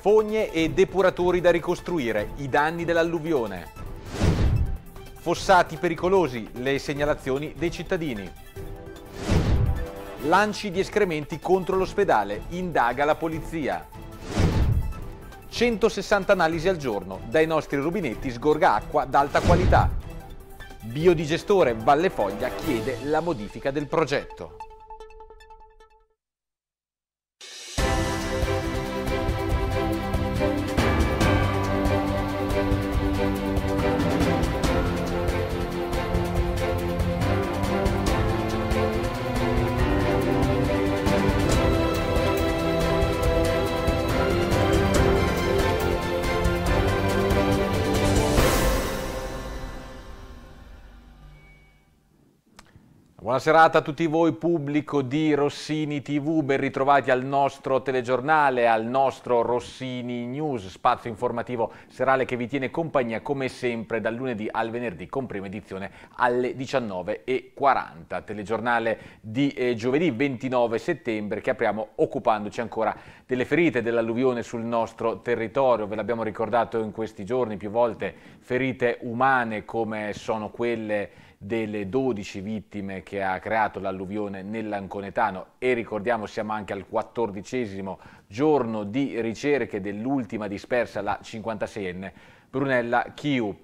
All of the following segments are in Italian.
Fogne e depuratori da ricostruire, i danni dell'alluvione. Fossati pericolosi, le segnalazioni dei cittadini. Lanci di escrementi contro l'ospedale, indaga la polizia. 160 analisi al giorno, dai nostri rubinetti sgorga acqua d'alta qualità. Biodigestore Valle Foglia chiede la modifica del progetto. Buona serata a tutti voi pubblico di Rossini TV, ben ritrovati al nostro telegiornale, al nostro Rossini News, spazio informativo serale che vi tiene compagnia come sempre dal lunedì al venerdì con prima edizione alle 19.40. Telegiornale di eh, giovedì 29 settembre che apriamo occupandoci ancora delle ferite dell'alluvione sul nostro territorio. Ve l'abbiamo ricordato in questi giorni più volte, ferite umane come sono quelle delle 12 vittime che ha creato l'alluvione nell'Anconetano e ricordiamo siamo anche al quattordicesimo giorno di ricerche dell'ultima dispersa, la 56enne Brunella Chiu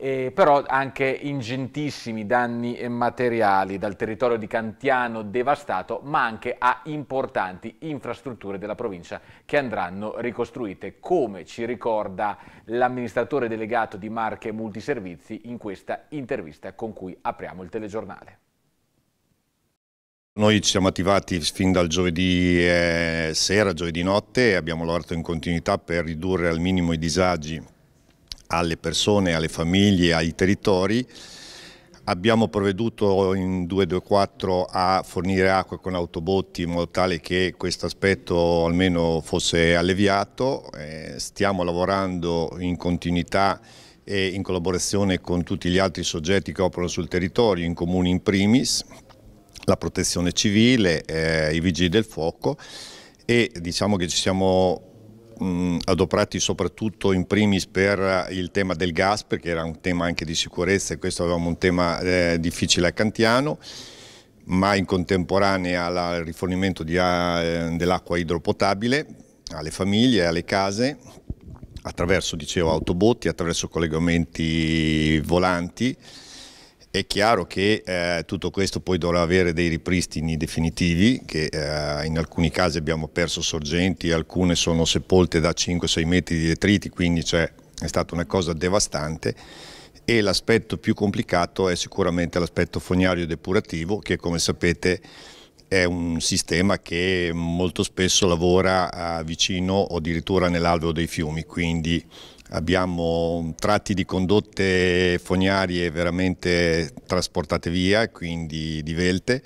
eh, però anche ingentissimi danni materiali dal territorio di Cantiano devastato, ma anche a importanti infrastrutture della provincia che andranno ricostruite, come ci ricorda l'amministratore delegato di Marche Multiservizi in questa intervista con cui apriamo il telegiornale. Noi ci siamo attivati fin dal giovedì eh, sera, giovedì notte, e abbiamo lavorato in continuità per ridurre al minimo i disagi alle persone, alle famiglie, ai territori. Abbiamo provveduto in 224 a fornire acqua con autobotti in modo tale che questo aspetto almeno fosse alleviato. Eh, stiamo lavorando in continuità e in collaborazione con tutti gli altri soggetti che operano sul territorio, in comuni in primis, la protezione civile, eh, i vigili del fuoco e diciamo che ci siamo mh, adoperati soprattutto in primis per il tema del gas, perché era un tema anche di sicurezza e questo avevamo un tema eh, difficile a Cantiano ma in contemporanea al rifornimento eh, dell'acqua idropotabile alle famiglie, e alle case, attraverso dicevo, autobotti, attraverso collegamenti volanti, è chiaro che eh, tutto questo poi dovrà avere dei ripristini definitivi, che eh, in alcuni casi abbiamo perso sorgenti, alcune sono sepolte da 5-6 metri di detriti, quindi cioè, è stata una cosa devastante. E l'aspetto più complicato è sicuramente l'aspetto fognario depurativo, che come sapete è un sistema che molto spesso lavora eh, vicino o addirittura nell'alveo dei fiumi, quindi abbiamo tratti di condotte fognarie veramente trasportate via, quindi divelte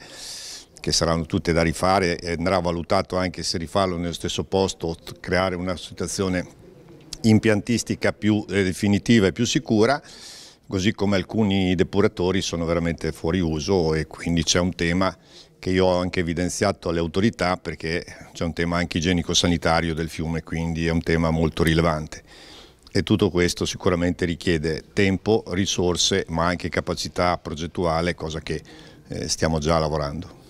che saranno tutte da rifare e andrà valutato anche se rifarlo nello stesso posto, creare una situazione impiantistica più eh, definitiva e più sicura, così come alcuni depuratori sono veramente fuori uso e quindi c'è un tema che io ho anche evidenziato alle autorità perché c'è un tema anche igienico-sanitario del fiume, quindi è un tema molto rilevante. E tutto questo sicuramente richiede tempo, risorse, ma anche capacità progettuale, cosa che eh, stiamo già lavorando.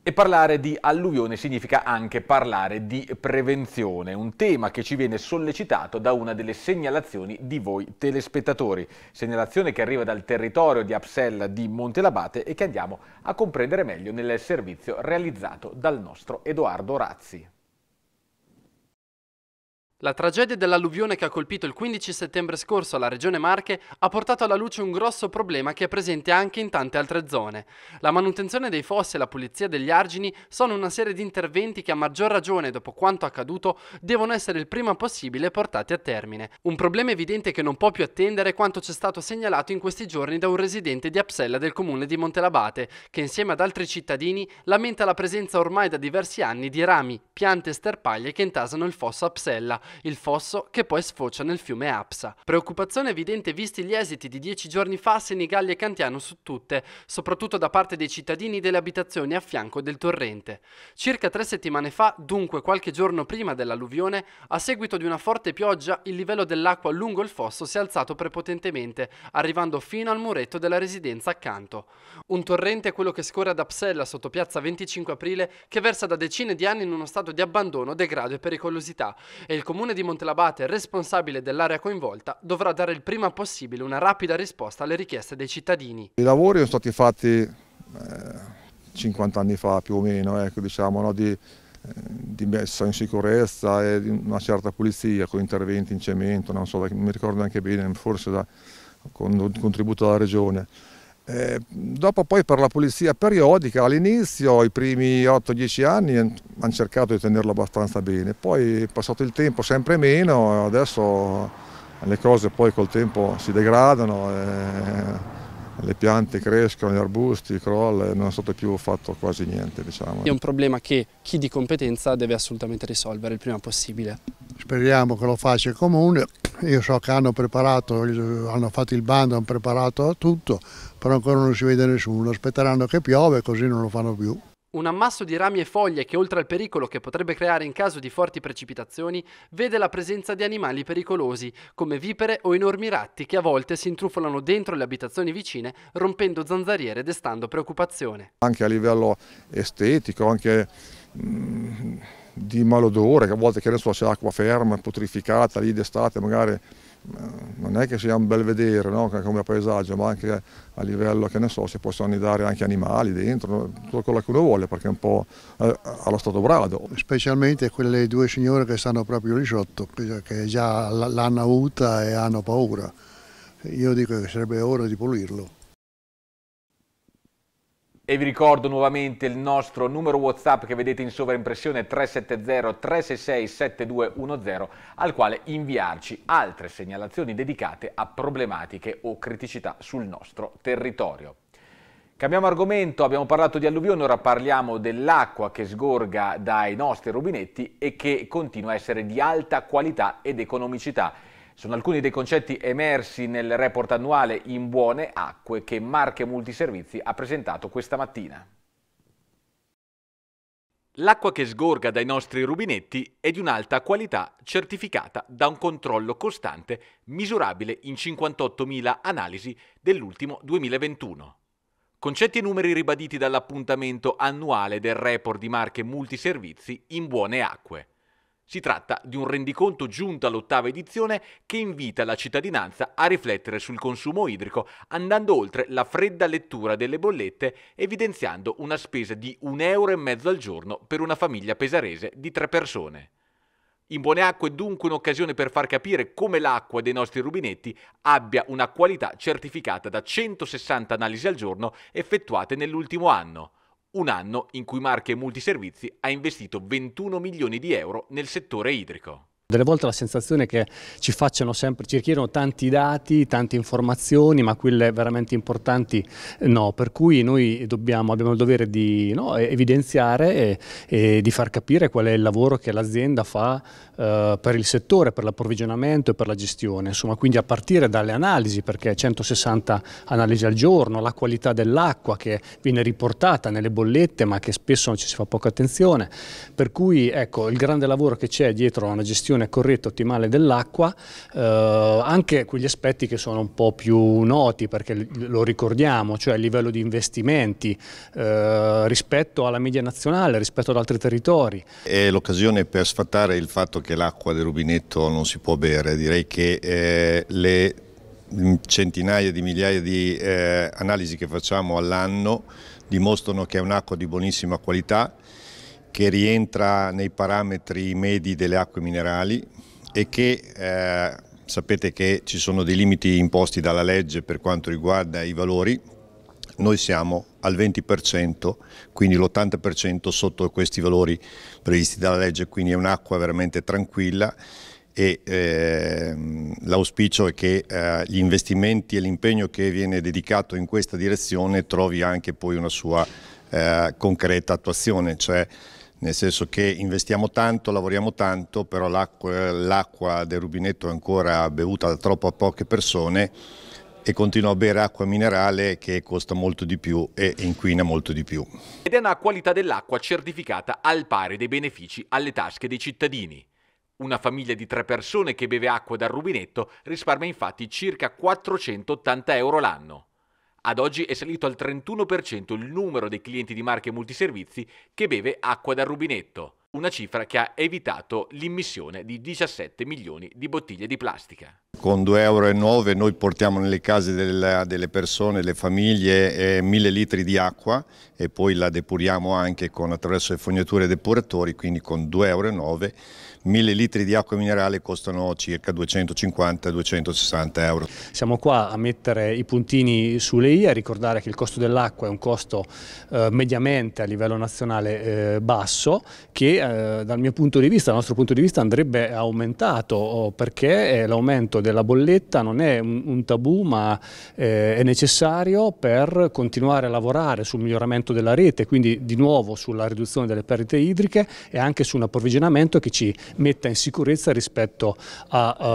E parlare di alluvione significa anche parlare di prevenzione, un tema che ci viene sollecitato da una delle segnalazioni di voi telespettatori, segnalazione che arriva dal territorio di Apsella di Montelabate e che andiamo a comprendere meglio nel servizio realizzato dal nostro Edoardo Razzi. La tragedia dell'alluvione che ha colpito il 15 settembre scorso la regione Marche ha portato alla luce un grosso problema che è presente anche in tante altre zone. La manutenzione dei fossi e la pulizia degli argini sono una serie di interventi che a maggior ragione dopo quanto accaduto devono essere il prima possibile portati a termine. Un problema evidente che non può più attendere quanto c'è stato segnalato in questi giorni da un residente di Apsella del comune di Montelabate che insieme ad altri cittadini lamenta la presenza ormai da diversi anni di rami, piante e sterpaglie che intasano il fosso Apsella il fosso che poi sfocia nel fiume Apsa. Preoccupazione evidente visti gli esiti di dieci giorni fa a Senigallia e Cantiano su tutte, soprattutto da parte dei cittadini delle abitazioni a fianco del torrente. Circa tre settimane fa, dunque qualche giorno prima dell'alluvione, a seguito di una forte pioggia, il livello dell'acqua lungo il fosso si è alzato prepotentemente, arrivando fino al muretto della residenza accanto. Un torrente è quello che scorre ad Apsella sotto piazza 25 aprile, che versa da decine di anni in uno stato di abbandono, degrado e pericolosità, e il comune comune di Montelabate, responsabile dell'area coinvolta, dovrà dare il prima possibile una rapida risposta alle richieste dei cittadini. I lavori sono stati fatti eh, 50 anni fa più o meno, ecco, diciamo, no, di, eh, di messa in sicurezza e di una certa pulizia con interventi in cemento, non so, mi ricordo anche bene, forse da, con il contributo della regione. Eh, dopo poi per la pulizia periodica all'inizio, i primi 8-10 anni, eh, hanno cercato di tenerlo abbastanza bene, poi passato il tempo sempre meno, adesso le cose poi col tempo si degradano, eh, le piante crescono, gli arbusti crollano, eh, non è stato più fatto quasi niente. Diciamo. È un problema che chi di competenza deve assolutamente risolvere il prima possibile. Speriamo che lo faccia il comune io so che hanno preparato, hanno fatto il bando, hanno preparato tutto, però ancora non si vede nessuno, aspetteranno che piove così non lo fanno più. Un ammasso di rami e foglie che oltre al pericolo che potrebbe creare in caso di forti precipitazioni, vede la presenza di animali pericolosi, come vipere o enormi ratti che a volte si intrufolano dentro le abitazioni vicine, rompendo zanzariere e destando preoccupazione. Anche a livello estetico, anche mm, di malodore, che a volte che ne so, c'è acqua ferma, putrificata lì d'estate, magari eh, non è che sia un bel vedere no? come paesaggio, ma anche a livello che ne so, si possono annidare anche animali dentro, tutto quello che uno vuole, perché è un po' eh, allo stato brado. Specialmente quelle due signore che stanno proprio lì sotto, che già l'hanno avuta e hanno paura. Io dico che sarebbe ora di pulirlo. E vi ricordo nuovamente il nostro numero WhatsApp che vedete in sovraimpressione 370-366-7210 al quale inviarci altre segnalazioni dedicate a problematiche o criticità sul nostro territorio. Cambiamo argomento, abbiamo parlato di alluvione, ora parliamo dell'acqua che sgorga dai nostri rubinetti e che continua a essere di alta qualità ed economicità. Sono alcuni dei concetti emersi nel report annuale In buone acque che Marche Multiservizi ha presentato questa mattina. L'acqua che sgorga dai nostri rubinetti è di un'alta qualità certificata da un controllo costante misurabile in 58.000 analisi dell'ultimo 2021. Concetti e numeri ribaditi dall'appuntamento annuale del report di marche multiservizi in buone acque. Si tratta di un rendiconto giunto all'ottava edizione che invita la cittadinanza a riflettere sul consumo idrico, andando oltre la fredda lettura delle bollette, evidenziando una spesa di un euro e mezzo al giorno per una famiglia pesarese di tre persone. In buone acque è dunque un'occasione per far capire come l'acqua dei nostri rubinetti abbia una qualità certificata da 160 analisi al giorno effettuate nell'ultimo anno un anno in cui Marche Multiservizi ha investito 21 milioni di euro nel settore idrico. Delle volte la sensazione è che ci facciano sempre, ci richiedono tanti dati, tante informazioni, ma quelle veramente importanti eh, no, per cui noi dobbiamo, abbiamo il dovere di no, evidenziare e, e, di far capire qual è il lavoro che l'azienda fa eh, per il settore, per l'approvvigionamento e per la gestione, insomma quindi a partire dalle analisi, perché 160 analisi al giorno, la qualità dell'acqua che viene riportata nelle bollette ma che spesso non ci si fa poca attenzione, per cui ecco il grande lavoro che c'è dietro a una gestione gestione corretta e ottimale dell'acqua, eh, anche quegli aspetti che sono un po' più noti perché lo ricordiamo, cioè il livello di investimenti eh, rispetto alla media nazionale, rispetto ad altri territori. È l'occasione per sfatare il fatto che l'acqua del rubinetto non si può bere, direi che eh, le centinaia di migliaia di eh, analisi che facciamo all'anno dimostrano che è un'acqua di buonissima qualità che rientra nei parametri medi delle acque minerali e che eh, sapete che ci sono dei limiti imposti dalla legge per quanto riguarda i valori, noi siamo al 20%, quindi l'80% sotto questi valori previsti dalla legge, quindi è un'acqua veramente tranquilla e eh, l'auspicio è che eh, gli investimenti e l'impegno che viene dedicato in questa direzione trovi anche poi una sua eh, concreta attuazione, cioè nel senso che investiamo tanto, lavoriamo tanto, però l'acqua del rubinetto è ancora bevuta da troppo a poche persone e continua a bere acqua minerale che costa molto di più e inquina molto di più. Ed è una qualità dell'acqua certificata al pari dei benefici alle tasche dei cittadini. Una famiglia di tre persone che beve acqua dal rubinetto risparmia infatti circa 480 euro l'anno. Ad oggi è salito al 31% il numero dei clienti di marche multiservizi che beve acqua dal rubinetto, una cifra che ha evitato l'immissione di 17 milioni di bottiglie di plastica. Con 2,9 euro noi portiamo nelle case delle persone, delle famiglie, eh, mille litri di acqua e poi la depuriamo anche con, attraverso le fognature depuratori, quindi con 2,9 euro 1000 litri di acqua minerale costano circa 250-260 euro. Siamo qua a mettere i puntini sulle i, a ricordare che il costo dell'acqua è un costo eh, mediamente a livello nazionale eh, basso che eh, dal mio punto di vista, dal nostro punto di vista andrebbe aumentato oh, perché eh, l'aumento della bolletta non è un, un tabù ma eh, è necessario per continuare a lavorare sul miglioramento della rete, quindi di nuovo sulla riduzione delle perdite idriche e anche su un approvvigionamento che ci metta in sicurezza rispetto a, uh,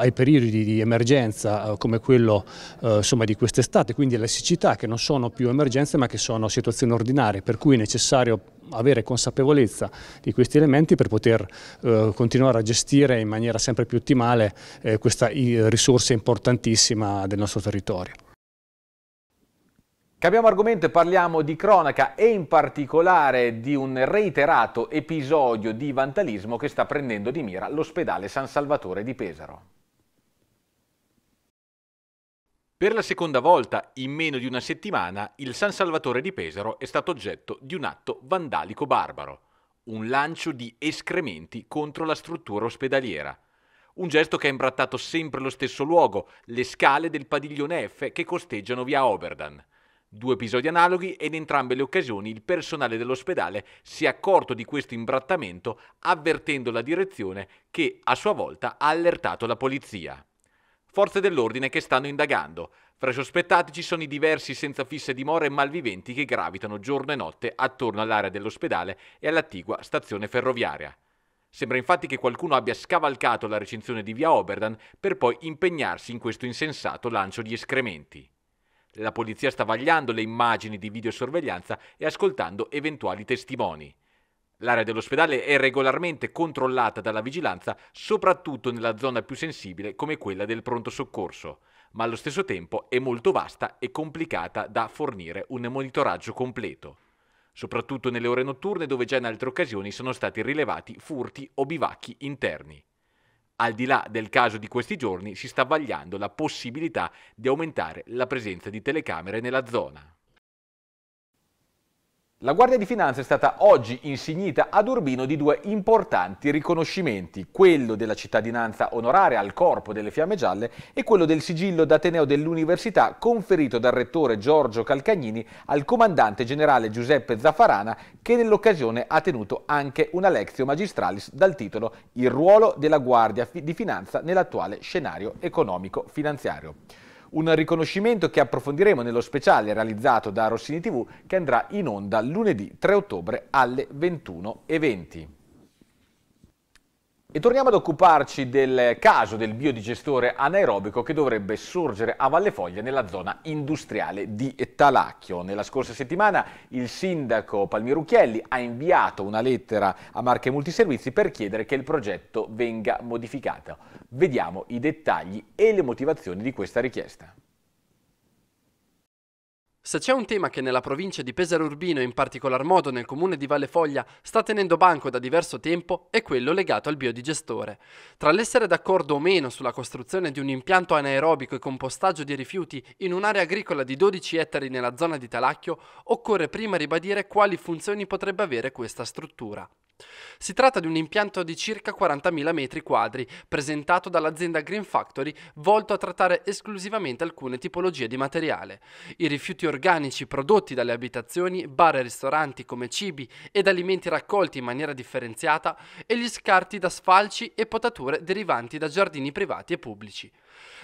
ai periodi di emergenza uh, come quello uh, insomma, di quest'estate, quindi alle siccità che non sono più emergenze ma che sono situazioni ordinarie, per cui è necessario avere consapevolezza di questi elementi per poter eh, continuare a gestire in maniera sempre più ottimale eh, questa risorsa importantissima del nostro territorio. Cambiamo argomento e parliamo di cronaca e in particolare di un reiterato episodio di vandalismo che sta prendendo di mira l'ospedale San Salvatore di Pesaro. Per la seconda volta in meno di una settimana il San Salvatore di Pesaro è stato oggetto di un atto vandalico barbaro, un lancio di escrementi contro la struttura ospedaliera un gesto che ha imbrattato sempre lo stesso luogo, le scale del padiglione F che costeggiano via Oberdan. Due episodi analoghi e in entrambe le occasioni il personale dell'ospedale si è accorto di questo imbrattamento avvertendo la direzione che a sua volta ha allertato la polizia. Forze dell'ordine che stanno indagando. Fra i sospettati ci sono i diversi senza fisse dimora e malviventi che gravitano giorno e notte attorno all'area dell'ospedale e all'attigua stazione ferroviaria. Sembra infatti che qualcuno abbia scavalcato la recinzione di via Oberdan per poi impegnarsi in questo insensato lancio di escrementi. La polizia sta vagliando le immagini di videosorveglianza e ascoltando eventuali testimoni. L'area dell'ospedale è regolarmente controllata dalla vigilanza, soprattutto nella zona più sensibile come quella del pronto soccorso, ma allo stesso tempo è molto vasta e complicata da fornire un monitoraggio completo, soprattutto nelle ore notturne dove già in altre occasioni sono stati rilevati furti o bivacchi interni. Al di là del caso di questi giorni si sta vagliando la possibilità di aumentare la presenza di telecamere nella zona. La Guardia di Finanza è stata oggi insignita ad Urbino di due importanti riconoscimenti, quello della cittadinanza onoraria al Corpo delle Fiamme Gialle e quello del sigillo d'Ateneo dell'Università conferito dal rettore Giorgio Calcagnini al comandante generale Giuseppe Zaffarana che nell'occasione ha tenuto anche una lezio magistralis dal titolo Il ruolo della Guardia di Finanza nell'attuale scenario economico-finanziario. Un riconoscimento che approfondiremo nello speciale realizzato da Rossini TV che andrà in onda lunedì 3 ottobre alle 21.20. E torniamo ad occuparci del caso del biodigestore anaerobico che dovrebbe sorgere a Vallefoglia nella zona industriale di Talacchio. Nella scorsa settimana il sindaco Palmirucchielli ha inviato una lettera a Marche Multiservizi per chiedere che il progetto venga modificato. Vediamo i dettagli e le motivazioni di questa richiesta. Se c'è un tema che nella provincia di Pesaro Urbino e in particolar modo nel comune di Valle Foglia sta tenendo banco da diverso tempo è quello legato al biodigestore. Tra l'essere d'accordo o meno sulla costruzione di un impianto anaerobico e compostaggio di rifiuti in un'area agricola di 12 ettari nella zona di Talacchio, occorre prima ribadire quali funzioni potrebbe avere questa struttura. Si tratta di un impianto di circa 40.000 metri quadri, presentato dall'azienda Green Factory, volto a trattare esclusivamente alcune tipologie di materiale. I rifiuti organici prodotti dalle abitazioni, bar e ristoranti come cibi ed alimenti raccolti in maniera differenziata e gli scarti da sfalci e potature derivanti da giardini privati e pubblici.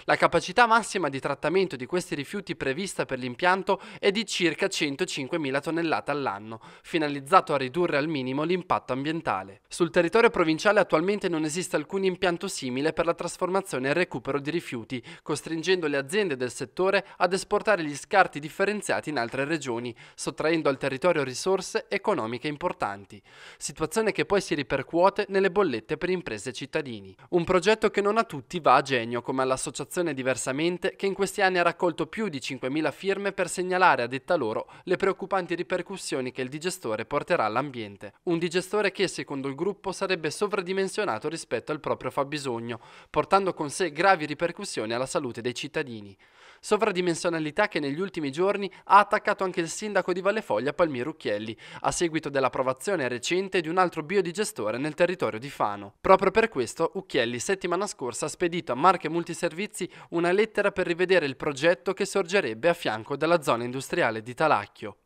La capacità massima di trattamento di questi rifiuti prevista per l'impianto è di circa 105.000 tonnellate all'anno, finalizzato a ridurre al minimo l'impatto ambientale. Sul territorio provinciale attualmente non esiste alcun impianto simile per la trasformazione e recupero di rifiuti, costringendo le aziende del settore ad esportare gli scarti differenziati in altre regioni, sottraendo al territorio risorse economiche importanti, situazione che poi si ripercuote nelle bollette per imprese e cittadini. Un progetto che non a tutti va a genio come alla l'associazione Diversamente che in questi anni ha raccolto più di 5.000 firme per segnalare a detta loro le preoccupanti ripercussioni che il digestore porterà all'ambiente. Un digestore che, secondo il gruppo, sarebbe sovradimensionato rispetto al proprio fabbisogno, portando con sé gravi ripercussioni alla salute dei cittadini sovradimensionalità che negli ultimi giorni ha attaccato anche il sindaco di Vallefoglia Palmiro Ucchielli, a seguito dell'approvazione recente di un altro biodigestore nel territorio di Fano. Proprio per questo Ucchielli settimana scorsa ha spedito a Marche Multiservizi una lettera per rivedere il progetto che sorgerebbe a fianco della zona industriale di Talacchio.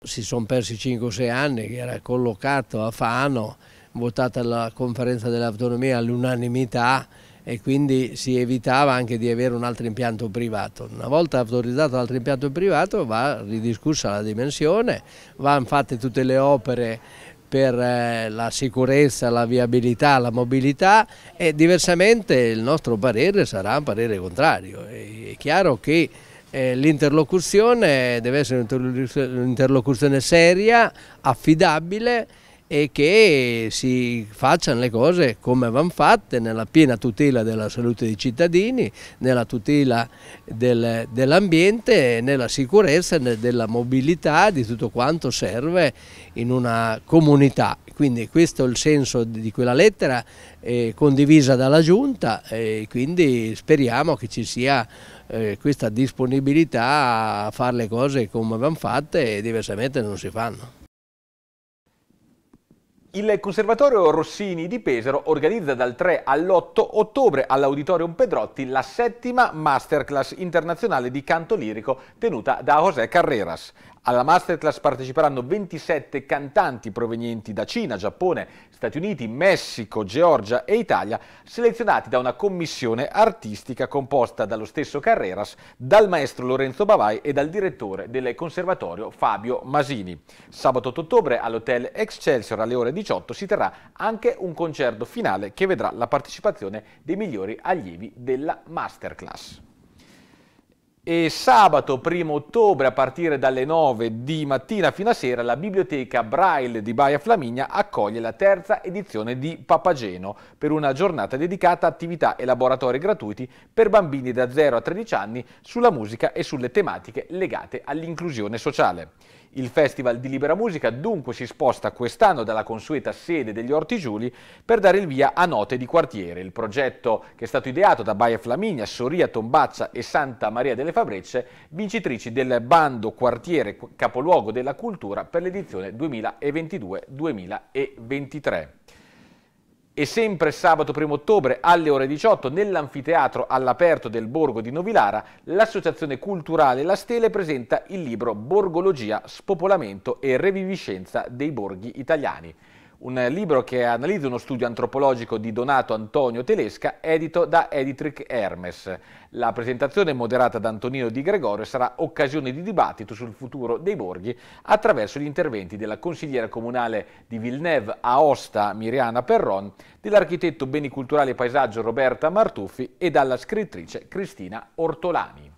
Si sono persi 5-6 anni che era collocato a Fano, votata la conferenza dell'autonomia all'unanimità, e quindi si evitava anche di avere un altro impianto privato. Una volta autorizzato l'altro impianto privato va ridiscussa la dimensione, vanno fatte tutte le opere per eh, la sicurezza, la viabilità, la mobilità e diversamente il nostro parere sarà un parere contrario. È chiaro che eh, l'interlocuzione deve essere un'interlocuzione seria, affidabile e che si facciano le cose come vanno fatte nella piena tutela della salute dei cittadini, nella tutela del, dell'ambiente, nella sicurezza, della mobilità, di tutto quanto serve in una comunità. Quindi questo è il senso di quella lettera eh, condivisa dalla Giunta e quindi speriamo che ci sia eh, questa disponibilità a fare le cose come vanno fatte e diversamente non si fanno. Il Conservatorio Rossini di Pesaro organizza dal 3 all'8 ottobre all'Auditorium Pedrotti la settima masterclass internazionale di canto lirico tenuta da José Carreras. Alla masterclass parteciperanno 27 cantanti provenienti da Cina, Giappone, Stati Uniti, Messico, Georgia e Italia, selezionati da una commissione artistica composta dallo stesso Carreras, dal maestro Lorenzo Bavai e dal direttore del conservatorio Fabio Masini. Sabato 8 ottobre all'Hotel Excelsior alle ore 18 si terrà anche un concerto finale che vedrà la partecipazione dei migliori allievi della masterclass e sabato 1 ottobre a partire dalle 9 di mattina fino a sera la biblioteca Braille di Baia Flaminia accoglie la terza edizione di Papageno per una giornata dedicata a attività e laboratori gratuiti per bambini da 0 a 13 anni sulla musica e sulle tematiche legate all'inclusione sociale. Il Festival di Libera Musica dunque si sposta quest'anno dalla consueta sede degli Orti Giuli per dare il via a Note di Quartiere, il progetto che è stato ideato da Baia Flaminia, Soria Tombazza e Santa Maria delle Fabrecce, vincitrici del bando Quartiere Capoluogo della Cultura per l'edizione 2022-2023 e sempre sabato 1 ottobre alle ore 18 nell'anfiteatro all'aperto del borgo di Novilara l'associazione culturale La Stele presenta il libro Borgologia, spopolamento e reviviscenza dei borghi italiani un libro che analizza uno studio antropologico di Donato Antonio Telesca, edito da Editric Hermes. La presentazione moderata da Antonino Di Gregorio sarà occasione di dibattito sul futuro dei borghi attraverso gli interventi della consigliera comunale di Villeneuve Aosta Miriana Perron, dell'architetto Beni Culturali e Paesaggio Roberta Martuffi e dalla scrittrice Cristina Ortolani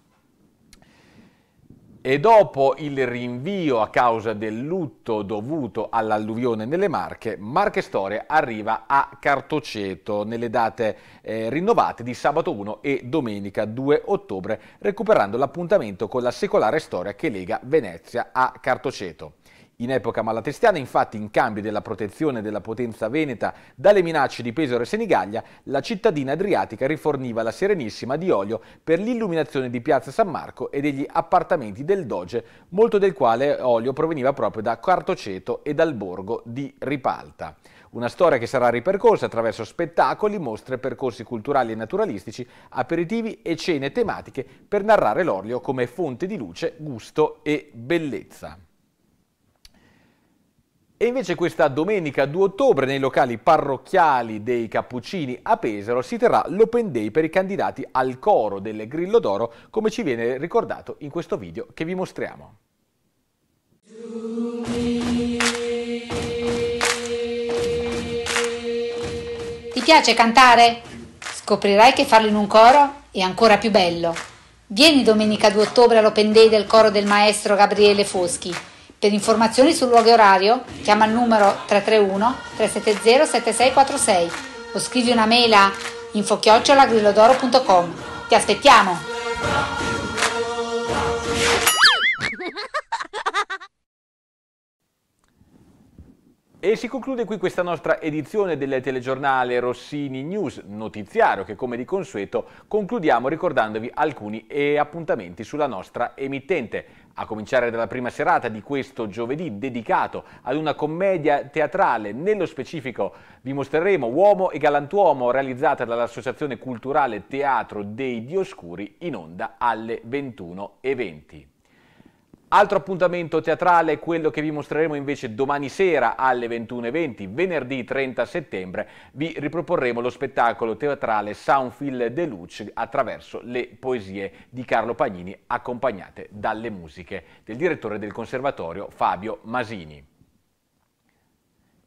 e dopo il rinvio a causa del lutto dovuto all'alluvione nelle Marche, Marche Storia arriva a Cartoceto nelle date eh, rinnovate di sabato 1 e domenica 2 ottobre, recuperando l'appuntamento con la secolare storia che lega Venezia a Cartoceto. In epoca malatestiana, infatti, in cambio della protezione della potenza veneta dalle minacce di Pesaro e Senigallia, la cittadina adriatica riforniva la Serenissima di olio per l'illuminazione di Piazza San Marco e degli appartamenti del Doge, molto del quale olio proveniva proprio da Quartoceto e dal borgo di Ripalta. Una storia che sarà ripercorsa attraverso spettacoli, mostre, percorsi culturali e naturalistici, aperitivi e cene tematiche per narrare l'olio come fonte di luce, gusto e bellezza. E invece questa domenica 2 ottobre nei locali parrocchiali dei Cappuccini a Pesaro si terrà l'Open Day per i candidati al coro del Grillo d'Oro come ci viene ricordato in questo video che vi mostriamo. Ti piace cantare? Scoprirai che farlo in un coro è ancora più bello. Vieni domenica 2 ottobre all'Open Day del coro del maestro Gabriele Foschi per informazioni sul luogo e orario, chiama il numero 331 370 7646 o scrivi una mail a infochiocciolagrilodoro.com. Ti aspettiamo! E si conclude qui questa nostra edizione del telegiornale Rossini News, notiziario che come di consueto concludiamo ricordandovi alcuni eh, appuntamenti sulla nostra emittente. A cominciare dalla prima serata di questo giovedì dedicato ad una commedia teatrale, nello specifico vi mostreremo Uomo e Galantuomo realizzata dall'Associazione Culturale Teatro dei Dioscuri in onda alle 21.20. Altro appuntamento teatrale è quello che vi mostreremo invece domani sera alle 21.20, venerdì 30 settembre, vi riproporremo lo spettacolo teatrale Soundfield Deluxe attraverso le poesie di Carlo Pagnini accompagnate dalle musiche del direttore del conservatorio Fabio Masini.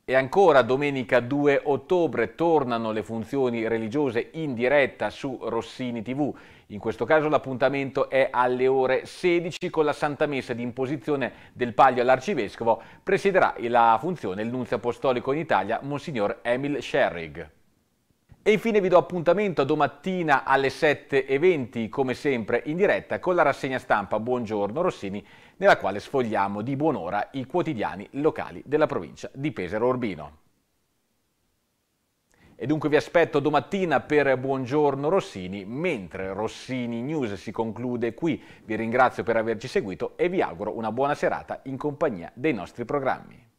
E ancora domenica 2 ottobre tornano le funzioni religiose in diretta su Rossini TV. In questo caso l'appuntamento è alle ore 16 con la Santa Messa di imposizione del Paglio all'Arcivescovo. Presiderà la funzione il Nunzio Apostolico in Italia, Monsignor Emil Sherrig. E infine vi do appuntamento domattina alle 7.20, come sempre in diretta, con la rassegna stampa Buongiorno Rossini, nella quale sfogliamo di buon'ora i quotidiani locali della provincia di Pesaro Urbino. E dunque vi aspetto domattina per Buongiorno Rossini, mentre Rossini News si conclude qui. Vi ringrazio per averci seguito e vi auguro una buona serata in compagnia dei nostri programmi.